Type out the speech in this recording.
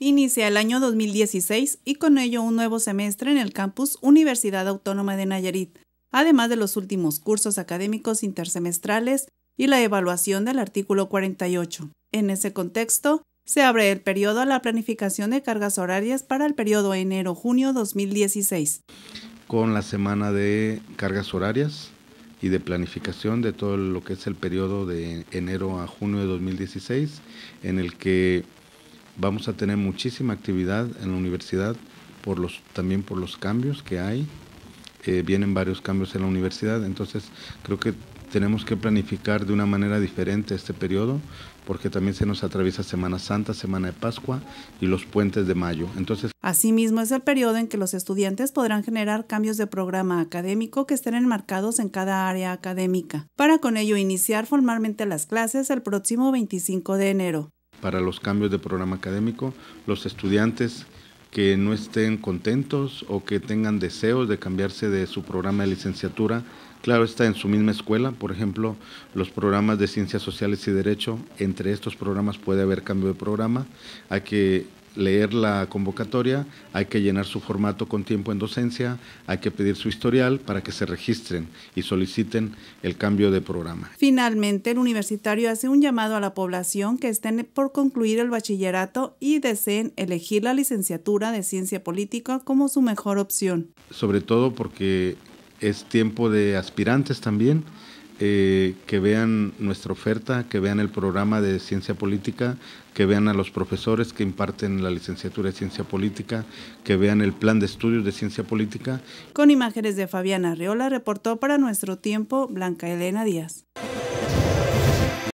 Inicia el año 2016 y con ello un nuevo semestre en el campus Universidad Autónoma de Nayarit, además de los últimos cursos académicos intersemestrales y la evaluación del artículo 48. En ese contexto, se abre el periodo a la planificación de cargas horarias para el periodo enero-junio 2016. Con la semana de cargas horarias y de planificación de todo lo que es el periodo de enero a junio de 2016, en el que Vamos a tener muchísima actividad en la universidad por los, también por los cambios que hay. Eh, vienen varios cambios en la universidad, entonces creo que tenemos que planificar de una manera diferente este periodo, porque también se nos atraviesa Semana Santa, Semana de Pascua y los puentes de mayo. Entonces, Asimismo, es el periodo en que los estudiantes podrán generar cambios de programa académico que estén enmarcados en cada área académica, para con ello iniciar formalmente las clases el próximo 25 de enero para los cambios de programa académico. Los estudiantes que no estén contentos o que tengan deseos de cambiarse de su programa de licenciatura, claro está en su misma escuela, por ejemplo, los programas de ciencias sociales y derecho, entre estos programas puede haber cambio de programa, a que leer la convocatoria, hay que llenar su formato con tiempo en docencia, hay que pedir su historial para que se registren y soliciten el cambio de programa. Finalmente, el universitario hace un llamado a la población que estén por concluir el bachillerato y deseen elegir la licenciatura de ciencia política como su mejor opción. Sobre todo porque es tiempo de aspirantes también eh, que vean nuestra oferta, que vean el programa de ciencia política, que vean a los profesores que imparten la licenciatura de ciencia política, que vean el plan de estudios de ciencia política. Con imágenes de Fabiana Arreola reportó para nuestro tiempo Blanca Elena Díaz.